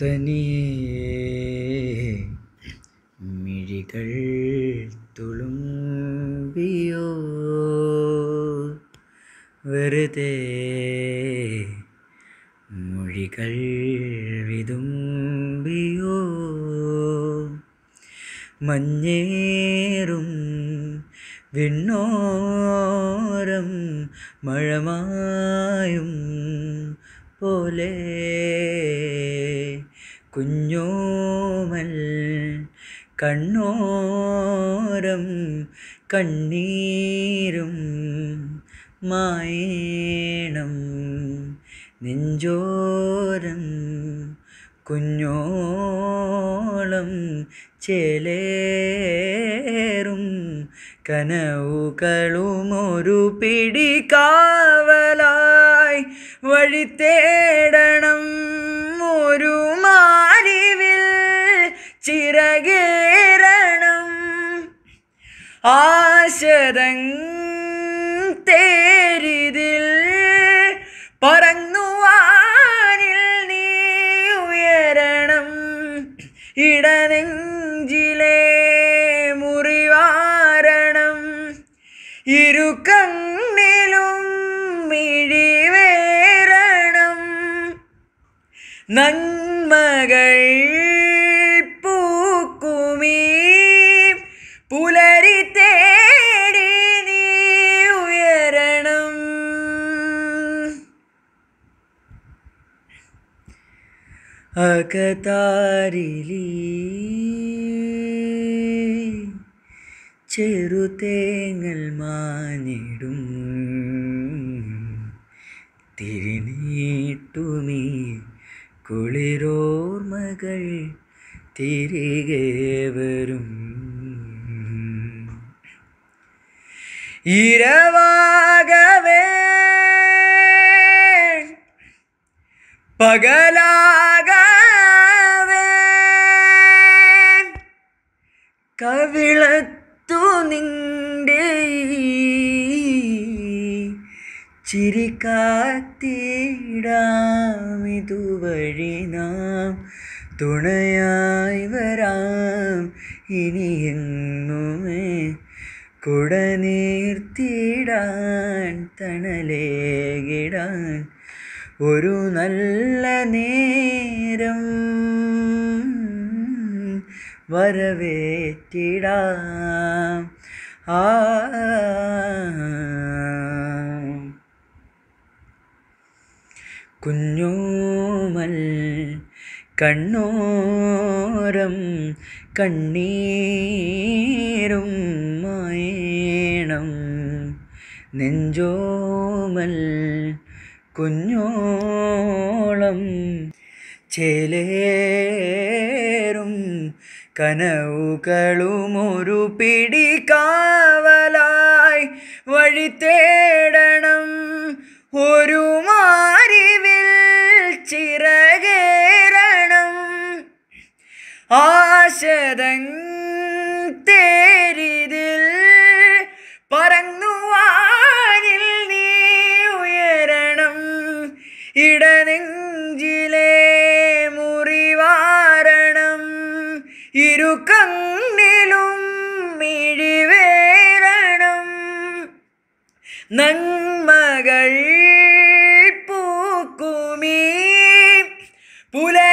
തനിയേ മിഴികൾ തുളുമ്പിയോ വെറുതെ മൊഴികൾ വിതുമ്പിയോ മഞ്ഞേറും വിണ്ണോരം മഴമായും പോലേ കുഞ്ഞോമൽ കണ്ണോരം കണ്ണീരും മായേണം നെഞ്ചോരം കുഞ്ഞോളം ചേലേറും ഒരു പിടി കാവലായി വഴി തേടണം ഒരു മാ ആശതങ് തേരിതിൽ പറങ്ങുവാനിൽ നീ ഉയരണം ഇടനെഞ്ചിലെ മുറിവാരണം ഇരുക്കണ്ണിലും മിഴിവേരണം നന്മകൾ അകതാരിലീ ചെറുതേങ്ങൽ മാനിടും നീ കുളിരോർമകൾ തിരികെ വരും ഇരവാകവേ പകലാകവേ കവിളത്തു നിന്റെ ചിരിക്കാത്തിടാമിതുവഴി നാം തുണയായി വരാം ഇനിയെങ്ങുമേ കുട നീർത്തിടാൻ തണലേകിടാൻ ഒരു നല്ല നേരം വരവേറ്റിടാം ആ കുഞ്ഞൂമൽ കണ്ണോരം കണ്ണീരും മായണം നെഞ്ചോമൽ കുഞ്ഞോളം ചേലേറും കനവുകളും ഒരു പിടി വഴി തേടണം ഒരു മാറിവിൽ ചിറകേറണം ആശതൻ തേ കണ്ണിലും മിഴിവേരണം നന്മകൾ പൂക്കുമീ പുല